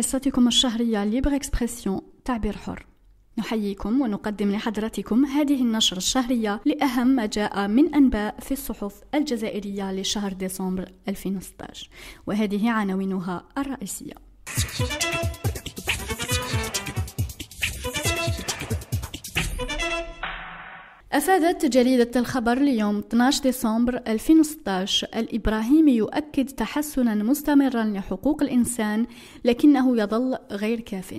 حصتكم الشهرية ليبر اكسبرسيون تعبير حر نحييكم ونقدم لحضرتكم هذه النشرة الشهرية لأهم ما جاء من أنباء في الصحف الجزائرية لشهر ديسمبر 2016 وهذه عناوينها الرئيسية أفادت جريدة الخبر ليوم 12 ديسمبر 2016 الإبراهيمي يؤكد تحسنا مستمرا لحقوق الإنسان لكنه يظل غير كاف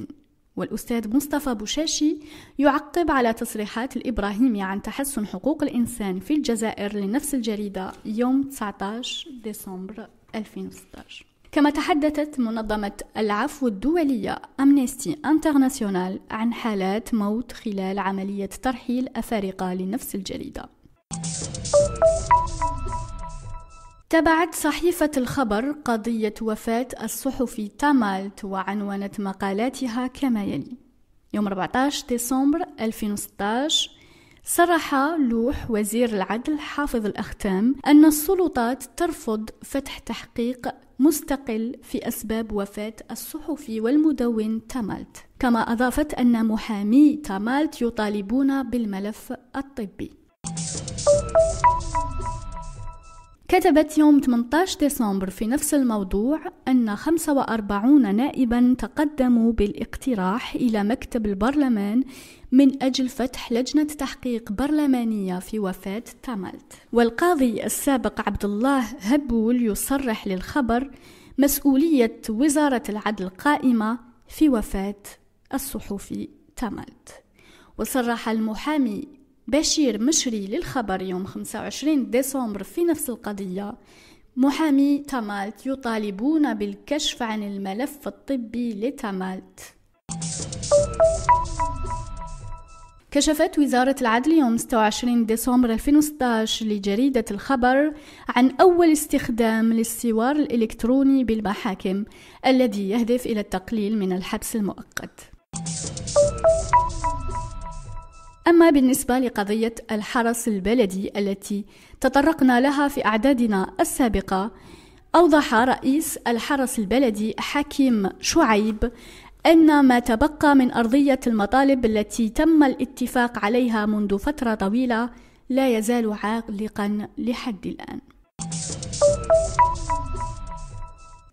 والأستاذ مصطفى بوشاشي يعقب على تصريحات الإبراهيمي عن تحسن حقوق الإنسان في الجزائر لنفس الجريدة يوم 19 ديسمبر 2016 كما تحدثت منظمة العفو الدولية أمنيستي انترناسيونال عن حالات موت خلال عملية ترحيل أفارقة لنفس الجريدة تابعت صحيفة الخبر قضية وفاة الصحفي تامالت وعنونت مقالاتها كما يلي يوم 14 ديسمبر 2016 صرح لوح وزير العدل حافظ الأختام أن السلطات ترفض فتح تحقيق مستقل في أسباب وفاة الصحفي والمدون تامالت كما أضافت أن محامي تامالت يطالبون بالملف الطبي كتبت يوم 18 ديسمبر في نفس الموضوع أن 45 نائبا تقدموا بالاقتراح إلى مكتب البرلمان من أجل فتح لجنة تحقيق برلمانية في وفاة تاملت والقاضي السابق عبد الله هبول يصرح للخبر مسؤولية وزارة العدل قائمة في وفاة الصحفي تاملت وصرح المحامي بشير مشري للخبر يوم 25 ديسمبر في نفس القضية محامي تمالت يطالبون بالكشف عن الملف الطبي لتمالت كشفت وزارة العدل يوم 26 ديسمبر 2016 لجريدة الخبر عن أول استخدام للسوار الإلكتروني بالمحاكم الذي يهدف إلى التقليل من الحبس المؤقت. أما بالنسبة لقضية الحرس البلدي التي تطرقنا لها في أعدادنا السابقة أوضح رئيس الحرس البلدي حكيم شعيب أن ما تبقى من أرضية المطالب التي تم الاتفاق عليها منذ فترة طويلة لا يزال عالقا لحد الآن.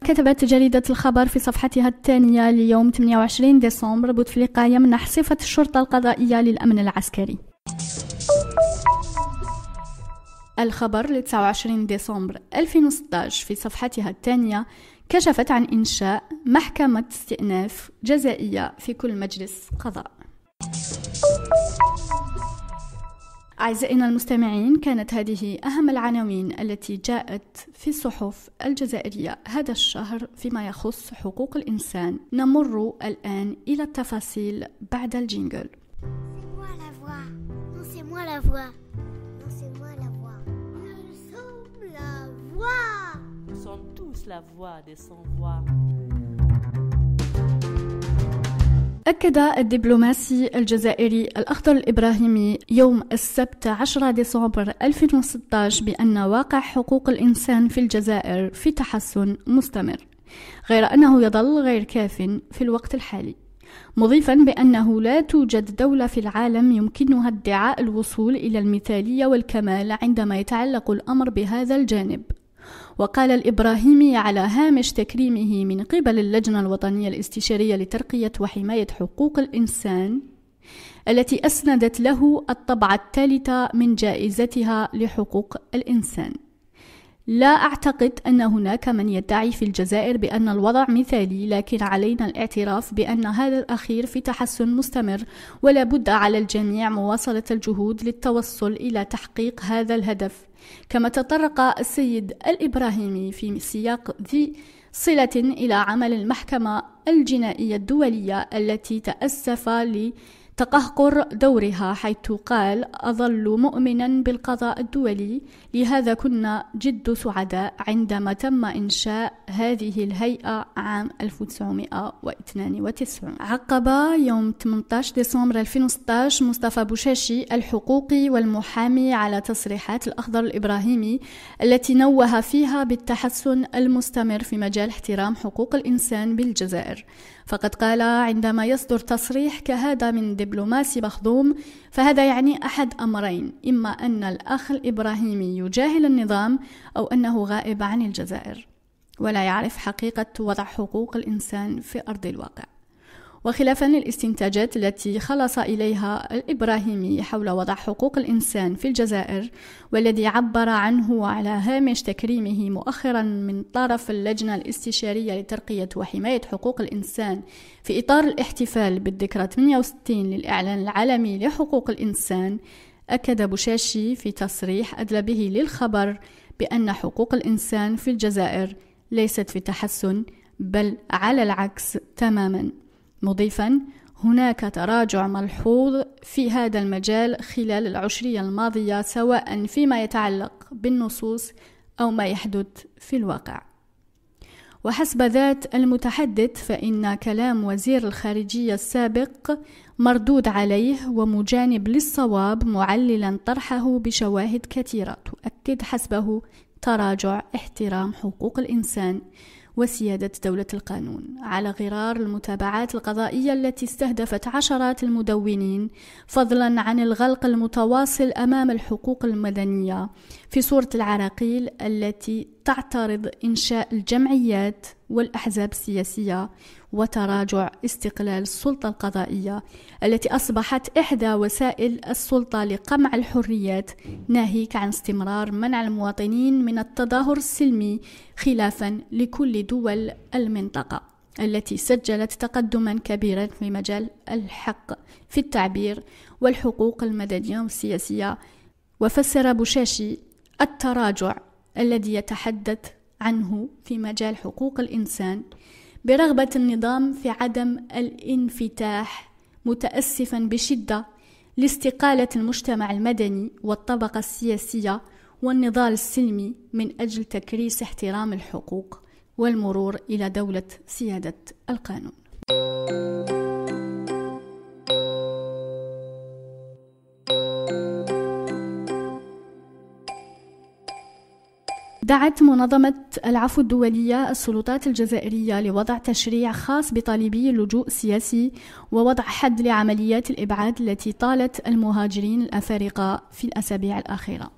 كتبت جريدة الخبر في صفحتها الثانية ليوم 28 ديسمبر بوتفليقة يمنح صفة الشرطة القضائية للأمن العسكري الخبر ل 29 ديسمبر 2016 في صفحتها الثانية كشفت عن إنشاء محكمة استئناف جزائية في كل مجلس قضاء أعزائنا المستمعين كانت هذه أهم العناوين التي جاءت في الصحف الجزائرية هذا الشهر فيما يخص حقوق الإنسان نمر الآن إلى التفاصيل بعد الجينجل Nous sommes tous la voix des sans-voix. أكد الدبلوماسي الجزائري الأخضر الإبراهيمي يوم السبت 10 ديسمبر 2016 بأن واقع حقوق الإنسان في الجزائر في تحسن مستمر غير أنه يظل غير كاف في الوقت الحالي مضيفا بأنه لا توجد دولة في العالم يمكنها ادعاء الوصول إلى المثالية والكمال عندما يتعلق الأمر بهذا الجانب وقال الإبراهيمي على هامش تكريمه من قبل اللجنة الوطنية الاستشارية لترقية وحماية حقوق الإنسان التي أسندت له الطبعة الثالثة من جائزتها لحقوق الإنسان لا أعتقد أن هناك من يدعي في الجزائر بأن الوضع مثالي لكن علينا الاعتراف بأن هذا الأخير في تحسن مستمر ولا بد على الجميع مواصلة الجهود للتوصل إلى تحقيق هذا الهدف كما تطرق السيد الإبراهيمي في سياق ذي صلة إلى عمل المحكمة الجنائية الدولية التي تأسف لي تقهقر دورها حيث قال أظل مؤمنا بالقضاء الدولي لهذا كنا جد سعداء عندما تم إنشاء هذه الهيئة عام 1992 عقب يوم 18 ديسمبر 2016 مصطفى بوشاشي الحقوقي والمحامي على تصريحات الأخضر الإبراهيمي التي نوه فيها بالتحسن المستمر في مجال احترام حقوق الإنسان بالجزائر فقد قال عندما يصدر تصريح كهذا من دبلوماسي مخضوم فهذا يعني أحد أمرين إما أن الأخ الإبراهيمي يجاهل النظام أو أنه غائب عن الجزائر ولا يعرف حقيقة وضع حقوق الإنسان في أرض الواقع وخلافا للاستنتاجات التي خلص إليها الإبراهيمي حول وضع حقوق الإنسان في الجزائر والذي عبر عنه على هامش تكريمه مؤخرا من طرف اللجنة الاستشارية لترقية وحماية حقوق الإنسان في إطار الاحتفال بالذكرى 68 للإعلان العالمي لحقوق الإنسان أكد بوشاشي في تصريح ادلى به للخبر بأن حقوق الإنسان في الجزائر ليست في تحسن بل على العكس تماما مضيفا هناك تراجع ملحوظ في هذا المجال خلال العشرية الماضية سواء فيما يتعلق بالنصوص أو ما يحدث في الواقع وحسب ذات المتحدث فإن كلام وزير الخارجية السابق مردود عليه ومجانب للصواب معللا طرحه بشواهد كثيرة تؤكد حسبه تراجع احترام حقوق الإنسان وسيادة دولة القانون على غرار المتابعات القضائية التي استهدفت عشرات المدونين فضلا عن الغلق المتواصل أمام الحقوق المدنية في صورة العراقيل التي تعترض إنشاء الجمعيات والأحزاب السياسية وتراجع استقلال السلطة القضائية التي أصبحت إحدى وسائل السلطة لقمع الحريات ناهيك عن استمرار منع المواطنين من التظاهر السلمي خلافا لكل دول المنطقة التي سجلت تقدما كبيرا في مجال الحق في التعبير والحقوق المدنية والسياسية وفسر بوشاشي التراجع الذي يتحدث عنه في مجال حقوق الانسان برغبه النظام في عدم الانفتاح متاسفا بشده لاستقاله المجتمع المدني والطبقه السياسيه والنضال السلمي من اجل تكريس احترام الحقوق والمرور الى دوله سياده القانون دعت منظمة العفو الدولية السلطات الجزائرية لوضع تشريع خاص بطالبي اللجوء السياسي ووضع حد لعمليات الإبعاد التي طالت المهاجرين الأفارقة في الأسابيع الأخيرة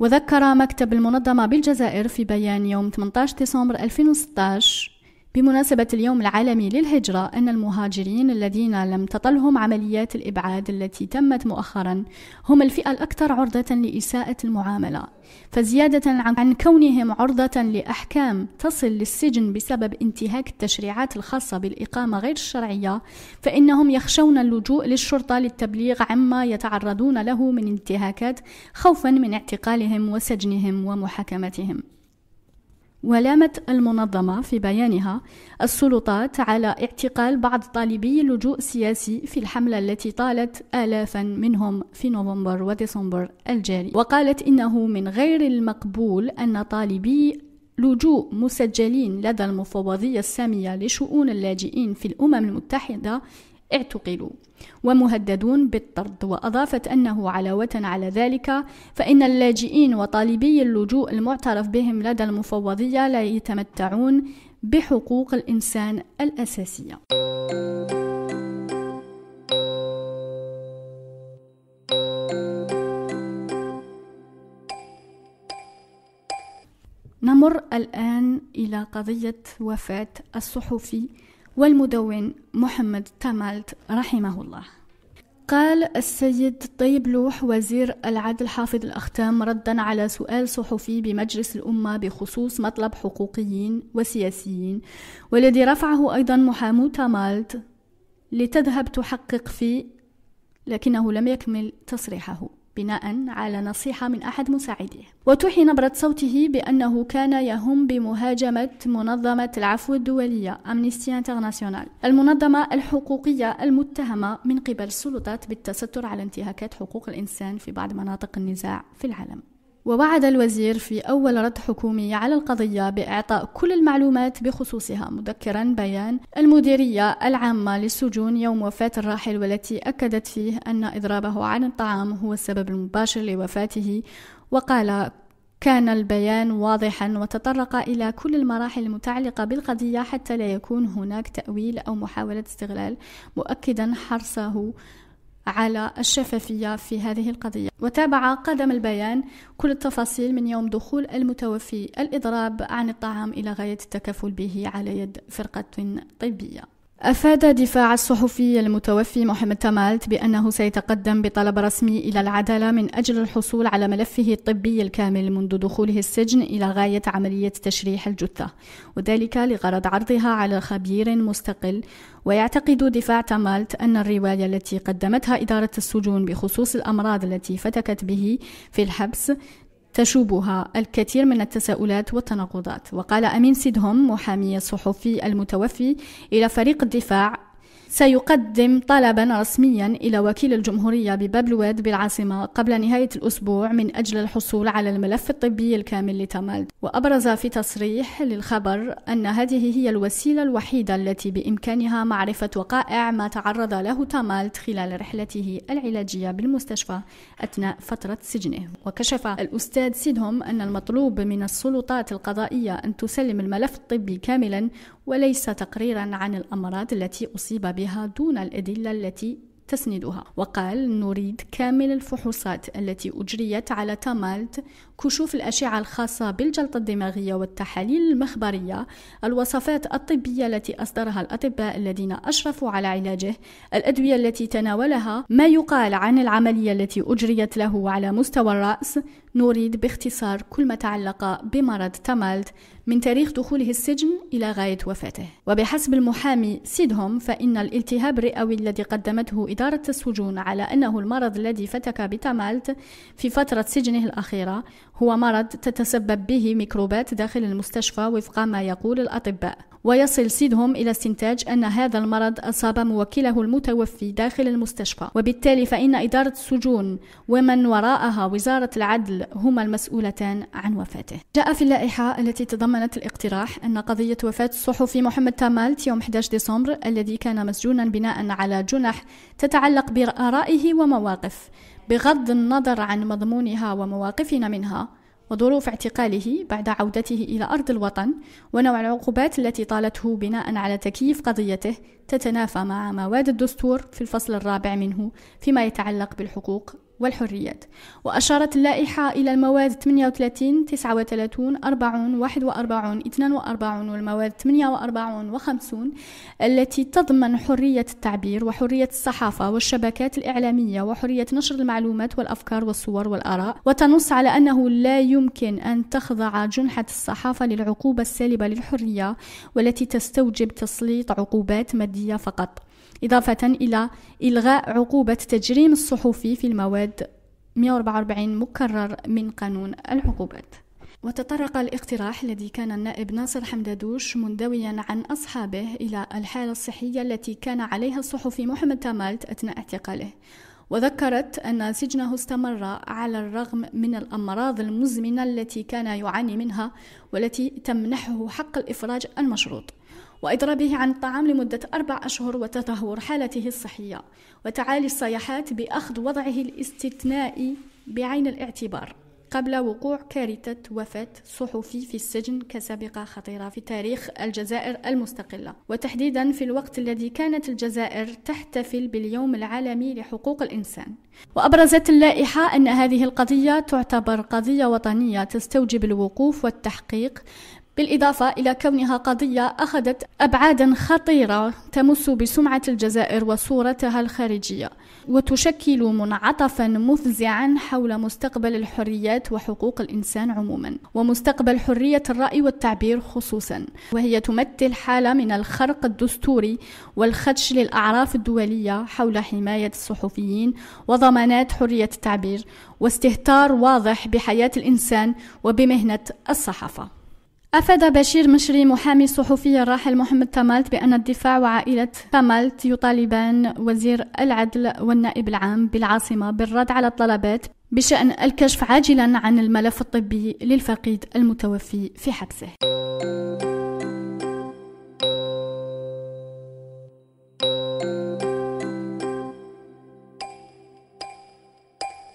وذكر مكتب المنظمة بالجزائر في بيان يوم 18 ديسمبر 2016 بمناسبة اليوم العالمي للهجرة أن المهاجرين الذين لم تطلهم عمليات الإبعاد التي تمت مؤخرا هم الفئة الأكثر عرضة لإساءة المعاملة فزيادة عن كونهم عرضة لأحكام تصل للسجن بسبب انتهاك التشريعات الخاصة بالإقامة غير الشرعية فإنهم يخشون اللجوء للشرطة للتبليغ عما يتعرضون له من انتهاكات خوفا من اعتقالهم وسجنهم ومحاكمتهم ولامت المنظمة في بيانها السلطات على اعتقال بعض طالبي اللجوء السياسي في الحملة التي طالت آلافا منهم في نوفمبر وديسمبر الجاري وقالت إنه من غير المقبول أن طالبي لجوء مسجلين لدى المفوضية السامية لشؤون اللاجئين في الأمم المتحدة اعتقلوا ومهددون بالطرد وأضافت أنه علاوة على ذلك فإن اللاجئين وطالبي اللجوء المعترف بهم لدى المفوضية لا يتمتعون بحقوق الإنسان الأساسية نمر الآن إلى قضية وفاة الصحفي والمدون محمد تامالت رحمه الله قال السيد طيب لوح وزير العدل حافظ الأختام ردا على سؤال صحفي بمجلس الأمة بخصوص مطلب حقوقيين وسياسيين والذي رفعه أيضا محامو تامالت لتذهب تحقق فيه لكنه لم يكمل تصريحه بناء على نصيحة من أحد مساعديه وتوحي نبرة صوته بأنه كان يهم بمهاجمة منظمة العفو الدولية أمنيستي انترناسيونال المنظمة الحقوقية المتهمة من قبل السلطات بالتستر على انتهاكات حقوق الإنسان في بعض مناطق النزاع في العالم ووعد الوزير في أول رد حكومي على القضية بإعطاء كل المعلومات بخصوصها مذكرا بيان المديرية العامة للسجون يوم وفاة الراحل والتي أكدت فيه أن إضرابه عن الطعام هو السبب المباشر لوفاته وقال كان البيان واضحا وتطرق الى كل المراحل المتعلقه بالقضيه حتى لا يكون هناك تاويل او محاوله استغلال مؤكدا حرصه على الشفافية في هذه القضية وتابع قدم البيان كل التفاصيل من يوم دخول المتوفي الإضراب عن الطعام إلى غاية التكافل به على يد فرقة طبية أفاد دفاع الصحفي المتوفي محمد تمالت بأنه سيتقدم بطلب رسمي إلى العدالة من أجل الحصول على ملفه الطبي الكامل منذ دخوله السجن إلى غاية عملية تشريح الجثة وذلك لغرض عرضها على خبير مستقل ويعتقد دفاع تمالت أن الرواية التي قدمتها إدارة السجون بخصوص الأمراض التي فتكت به في الحبس تشوبها الكثير من التساؤلات والتناقضات وقال أمين سيدهم محامي الصحفي المتوفي إلى فريق الدفاع سيقدم طلبا رسميا إلى وكيل الجمهورية ببابلويد بالعاصمة قبل نهاية الأسبوع من أجل الحصول على الملف الطبي الكامل لتمالد وأبرز في تصريح للخبر أن هذه هي الوسيلة الوحيدة التي بإمكانها معرفة وقائع ما تعرض له تمالد خلال رحلته العلاجية بالمستشفى أثناء فترة سجنه وكشف الأستاذ سيدهم أن المطلوب من السلطات القضائية أن تسلم الملف الطبي كاملا وليس تقريرا عن الأمراض التي أصيب بها دون الأدلة التي تسندها وقال نريد كامل الفحوصات التي أجريت على تامالت كشوف الأشعة الخاصة بالجلطة الدماغية والتحاليل المخبرية الوصفات الطبية التي أصدرها الأطباء الذين أشرفوا على علاجه الأدوية التي تناولها ما يقال عن العملية التي أجريت له على مستوى الرأس نريد باختصار كل ما تعلق بمرض تمالت من تاريخ دخوله السجن إلى غاية وفاته وبحسب المحامي سيدهم فإن الالتهاب الرئوي الذي قدمته إدارة السجون على أنه المرض الذي فتك بتمالت في فترة سجنه الأخيرة هو مرض تتسبب به ميكروبات داخل المستشفى وفق ما يقول الأطباء ويصل سيدهم إلى استنتاج أن هذا المرض أصاب موكله المتوفي داخل المستشفى وبالتالي فإن إدارة السجون ومن وراءها وزارة العدل هما المسؤولتان عن وفاته جاء في اللائحة التي تضمنت الاقتراح أن قضية وفاة الصحفي محمد تامالت يوم 11 ديسمبر الذي كان مسجونا بناء على جنح تتعلق برأيه ومواقف بغض النظر عن مضمونها ومواقفنا منها وظروف اعتقاله بعد عودته إلى أرض الوطن ونوع العقوبات التي طالته بناء على تكييف قضيته تتنافى مع مواد الدستور في الفصل الرابع منه فيما يتعلق بالحقوق والحريات وأشارت اللائحة إلى المواد 38 39 40 41 42 والمواد 48 و50 التي تضمن حرية التعبير وحرية الصحافة والشبكات الإعلامية وحرية نشر المعلومات والأفكار والصور والآراء وتنص على أنه لا يمكن أن تخضع جنحة الصحافة للعقوبة السالبة للحرية والتي تستوجب تسليط عقوبات مادية فقط إضافة إلى إلغاء عقوبة تجريم الصحفي في المواد 144 مكرر من قانون العقوبات وتطرق الاقتراح الذي كان النائب ناصر حمدادوش مندويا عن أصحابه إلى الحالة الصحية التي كان عليها الصحفي محمد تامالت أثناء اعتقاله وذكرت أن سجنه استمر على الرغم من الأمراض المزمنة التي كان يعاني منها والتي تمنحه حق الإفراج المشروط وإضرابه عن الطعام لمدة أربع أشهر وتدهور حالته الصحية وتعالي الصيحات بأخذ وضعه الاستثنائي بعين الاعتبار قبل وقوع كارثة وفاة صحفي في السجن كسابقة خطيرة في تاريخ الجزائر المستقلة وتحديدا في الوقت الذي كانت الجزائر تحتفل باليوم العالمي لحقوق الإنسان وأبرزت اللائحة أن هذه القضية تعتبر قضية وطنية تستوجب الوقوف والتحقيق بالإضافة إلى كونها قضية أخذت أبعادا خطيرة تمس بسمعة الجزائر وصورتها الخارجية وتشكل منعطفا مفزعا حول مستقبل الحريات وحقوق الإنسان عموما ومستقبل حرية الرأي والتعبير خصوصا وهي تمثل حالة من الخرق الدستوري والخدش للأعراف الدولية حول حماية الصحفيين وضمانات حرية التعبير واستهتار واضح بحياة الإنسان وبمهنة الصحافة أفاد بشير مشري محامي الصحفي الراحل محمد تمالت بأن الدفاع وعائلة تمالت يطالبان وزير العدل والنائب العام بالعاصمة بالرد على الطلبات بشأن الكشف عاجلا عن الملف الطبي للفقيد المتوفي في حبسه.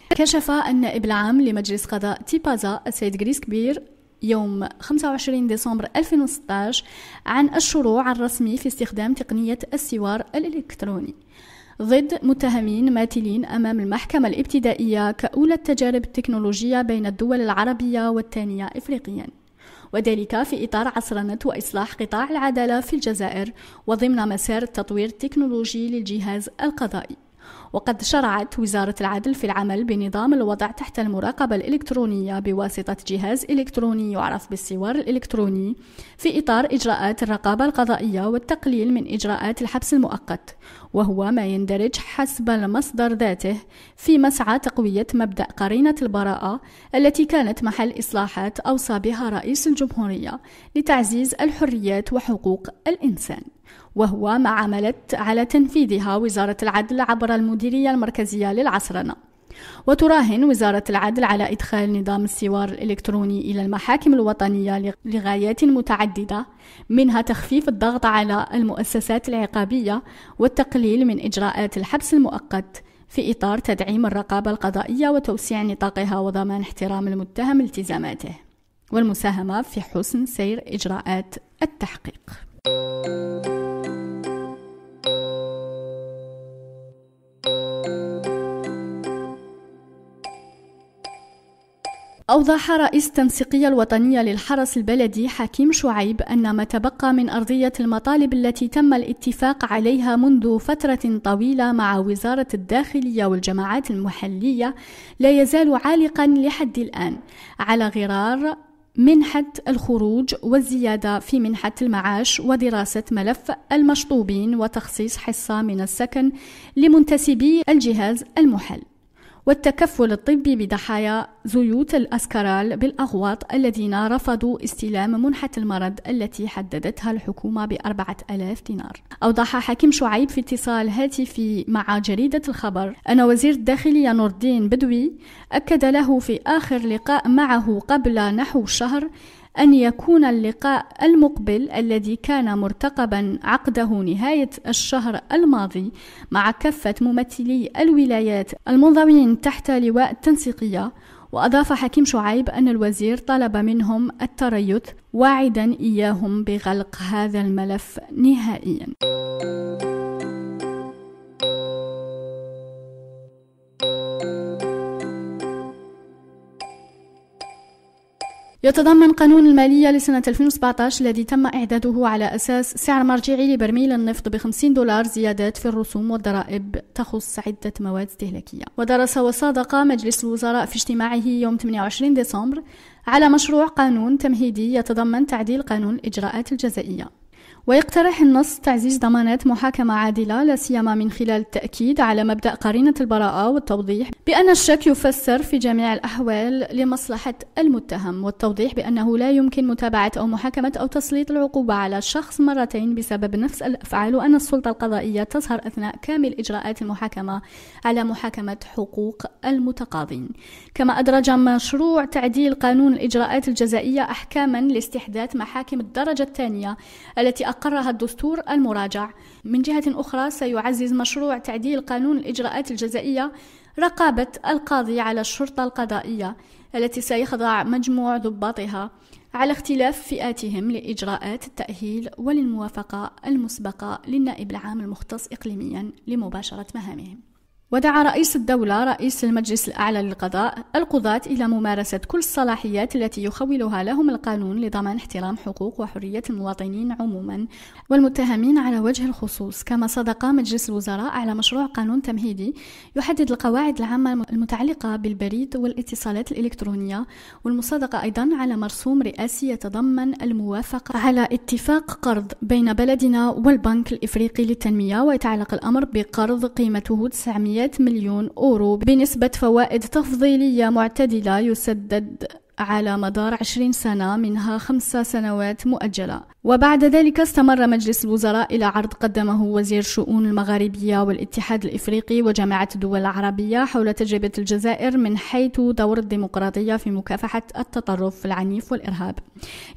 كشف النائب العام لمجلس قضاء تيبازا السيد غريس كبير يوم 25 ديسمبر 2016 عن الشروع الرسمي في استخدام تقنية السوار الإلكتروني ضد متهمين ماثلين أمام المحكمة الابتدائية كأولى التجارب التكنولوجية بين الدول العربية والثانية إفريقياً وذلك في إطار عصرنة وإصلاح قطاع العدالة في الجزائر وضمن مسار التطوير التكنولوجي للجهاز القضائي وقد شرعت وزارة العدل في العمل بنظام الوضع تحت المراقبة الإلكترونية بواسطة جهاز إلكتروني يعرف بالسوار الإلكتروني في إطار إجراءات الرقابة القضائية والتقليل من إجراءات الحبس المؤقت وهو ما يندرج حسب المصدر ذاته في مسعى تقوية مبدأ قرينة البراءة التي كانت محل إصلاحات أوصى بها رئيس الجمهورية لتعزيز الحريات وحقوق الإنسان وهو ما عملت على تنفيذها وزارة العدل عبر المديرية المركزية للعصرنة وتراهن وزارة العدل على إدخال نظام السوار الإلكتروني إلى المحاكم الوطنية لغايات متعددة منها تخفيف الضغط على المؤسسات العقابية والتقليل من إجراءات الحبس المؤقت في إطار تدعيم الرقابة القضائية وتوسيع نطاقها وضمان احترام المتهم التزاماته والمساهمة في حسن سير إجراءات التحقيق. أوضح رئيس التنسيقية الوطنية للحرس البلدي حكيم شعيب أن ما تبقى من أرضية المطالب التي تم الاتفاق عليها منذ فترة طويلة مع وزارة الداخلية والجماعات المحلية لا يزال عالقا لحد الآن على غرار منحة الخروج والزيادة في منحة المعاش ودراسة ملف المشطوبين وتخصيص حصة من السكن لمنتسبي الجهاز المحل والتكفل الطبي بضحايا زيوت الأسكرال بالأغواط الذين رفضوا استلام منحة المرض التي حددتها الحكومة بأربعة ألاف دينار أوضح حكيم شعيب في اتصال هاتفي مع جريدة الخبر أن وزير الداخلية نور الدين بدوي أكد له في آخر لقاء معه قبل نحو شهر أن يكون اللقاء المقبل الذي كان مرتقبا عقده نهاية الشهر الماضي مع كافة ممثلي الولايات المنضوين تحت لواء التنسيقية وأضاف حكيم شعيب أن الوزير طلب منهم التريث واعدا إياهم بغلق هذا الملف نهائيا يتضمن قانون المالية لسنة 2017 الذي تم إعداده على أساس سعر مرجعي لبرميل النفط ب 50 دولار زيادات في الرسوم والضرائب تخص عدة مواد استهلاكية ودرس وصادق مجلس الوزراء في اجتماعه يوم 28 ديسمبر على مشروع قانون تمهيدي يتضمن تعديل قانون الإجراءات الجزائية ويقترح النص تعزيز ضمانات محاكمة عادلة لا سيما من خلال التأكيد على مبدأ قرينة البراءة والتوضيح بأن الشك يفسر في جميع الأحوال لمصلحة المتهم والتوضيح بأنه لا يمكن متابعة أو محاكمة أو تسليط العقوبة على شخص مرتين بسبب نفس الأفعال وأن السلطة القضائية تظهر أثناء كامل إجراءات المحاكمة على محاكمة حقوق المتقاضين كما أدرج مشروع تعديل قانون الإجراءات الجزائية أحكاما لاستحداث محاكم الدرجة الثانية التي أقرها الدستور المراجع من جهة أخرى سيعزز مشروع تعديل قانون الإجراءات الجزائية رقابة القاضي على الشرطة القضائية التي سيخضع مجموع ضباطها على اختلاف فئاتهم لإجراءات التأهيل وللموافقة المسبقة للنائب العام المختص إقليميا لمباشرة مهامهم ودعا رئيس الدولة رئيس المجلس الأعلى للقضاء القضاة إلى ممارسة كل الصلاحيات التي يخولها لهم القانون لضمان احترام حقوق وحرية المواطنين عموما والمتهمين على وجه الخصوص كما صدق مجلس الوزراء على مشروع قانون تمهيدي يحدد القواعد العامة المتعلقة بالبريد والاتصالات الإلكترونية والمصادقة أيضا على مرسوم رئاسي يتضمن الموافقة على اتفاق قرض بين بلدنا والبنك الإفريقي للتنمية ويتعلق الأمر بقرض قيمته 900 100 مليون أورو بنسبة فوائد تفضيلية معتدلة يسدد على مدار 20 سنة منها خمس سنوات مؤجلة وبعد ذلك استمر مجلس الوزراء إلى عرض قدمه وزير شؤون المغاربية والاتحاد الإفريقي وجامعة الدول العربية حول تجربة الجزائر من حيث دور الديمقراطية في مكافحة التطرف العنيف والإرهاب.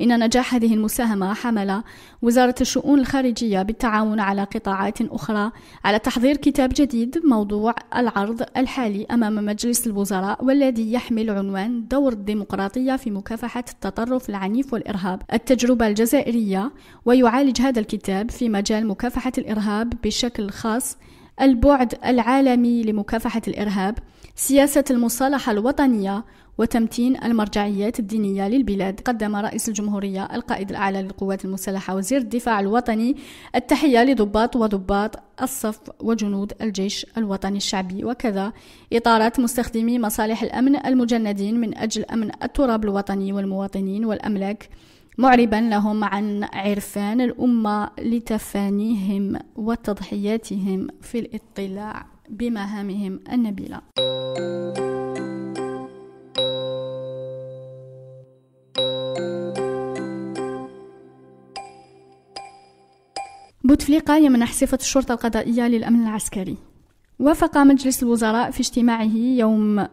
إن نجاح هذه المساهمة حمل وزارة الشؤون الخارجية بالتعاون على قطاعات أخرى على تحضير كتاب جديد موضوع العرض الحالي أمام مجلس الوزراء والذي يحمل عنوان دور الديمقراطية في مكافحة التطرف العنيف والإرهاب. التجربة الجزائرية ويعالج هذا الكتاب في مجال مكافحة الإرهاب بشكل خاص البعد العالمي لمكافحة الإرهاب سياسة المصالحة الوطنية وتمتين المرجعيات الدينية للبلاد قدم رئيس الجمهورية القائد الأعلى للقوات المسلحة وزير الدفاع الوطني التحية لضباط وضباط الصف وجنود الجيش الوطني الشعبي وكذا إطارات مستخدمي مصالح الأمن المجندين من أجل أمن التراب الوطني والمواطنين والأملاك معربا لهم عن عرفان الأمة لتفانيهم وتضحياتهم في الاطلاع بمهامهم النبيلة بوتفليقة يمنح صفة الشرطة القضائية للأمن العسكري وافق مجلس الوزراء في اجتماعه يوم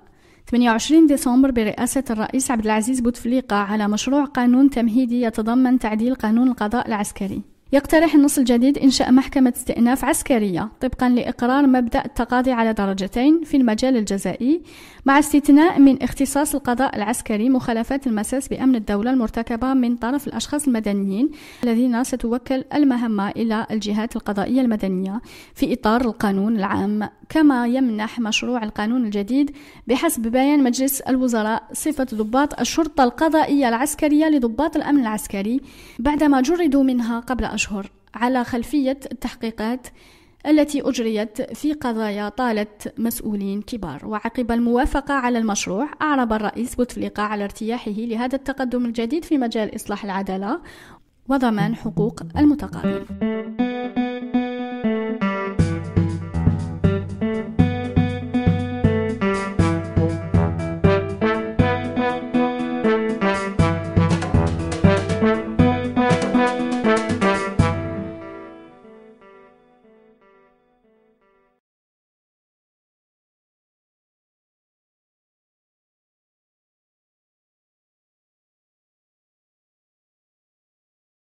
28 ديسمبر برئاسة الرئيس عبد العزيز بوتفليقة على مشروع قانون تمهيدي يتضمن تعديل قانون القضاء العسكري يقترح النص الجديد إنشاء محكمة استئناف عسكرية طبقا لإقرار مبدأ التقاضي على درجتين في المجال الجزائي مع استثناء من اختصاص القضاء العسكري مخالفات المساس بأمن الدولة المرتكبة من طرف الأشخاص المدنيين الذين ستوكل المهمة إلى الجهات القضائية المدنية في إطار القانون العام كما يمنح مشروع القانون الجديد بحسب بيان مجلس الوزراء صفة ضباط الشرطة القضائية العسكرية لضباط الأمن العسكري بعدما جردوا منها قبل أشهر على خلفية التحقيقات التي أجريت في قضايا طالت مسؤولين كبار وعقب الموافقة على المشروع أعرب الرئيس بوتفليقة على ارتياحه لهذا التقدم الجديد في مجال إصلاح العدالة وضمان حقوق المتقاضين